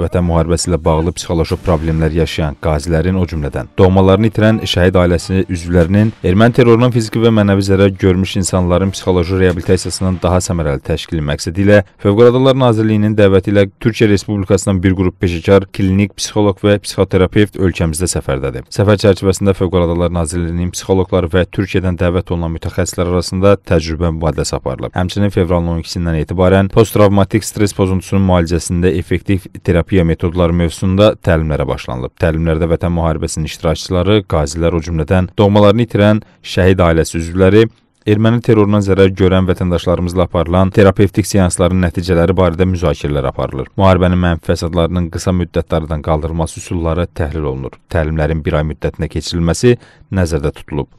Vətən müharibəsi ilə bağlı psixoloji problemlər yaşayan qazilərin, o cümlədən doğmalarını itirən şəhid ailəsi üzvlərinin erməni terrorundan fiziki və mənəvi zərər görmüş insanların psixoloji reabilitasiyasının daha səmərəli təşkili məqsədi ilə Fövqəladalar Nazirliyinin dəvəti ilə Türkiyə Respublikasından bir qrup peşəkar, klinik psixoloq və psixoterapevt ölkəmizdə səfərdədir. Səfər çərçivəsində Fövqəladalar Nazirliyinin psixoloqları və Türkiyədən dəvət olunan mütəxəssislər arasında təcrübə mübadiləsi aparılıb. Həmçinin fevralın 12-dən etibarən posttravmatik stres pozuntusunun müalicəsində effektiv terapiya terapiya metodları mövzusunda təlimlərə başlanılıb. Təlimlərdə Vətən müharibəsinin iştirakçıları, qazilər, o cümlədən doğmalarını itirən şəhid ailəsi üzvləri, erməni terrorundan zərər görən vətəndaşlarımızla aparılan terapevtik seansların nəticələri barədə müzakirələr aparılır. Müharibənin mənfi fəsadlarının qısa müddətlərdən qaldırılması üsulları təhlil olunur. Təlimlərin bir ay müddətinə keçirilməsi nəzərdə tutulub.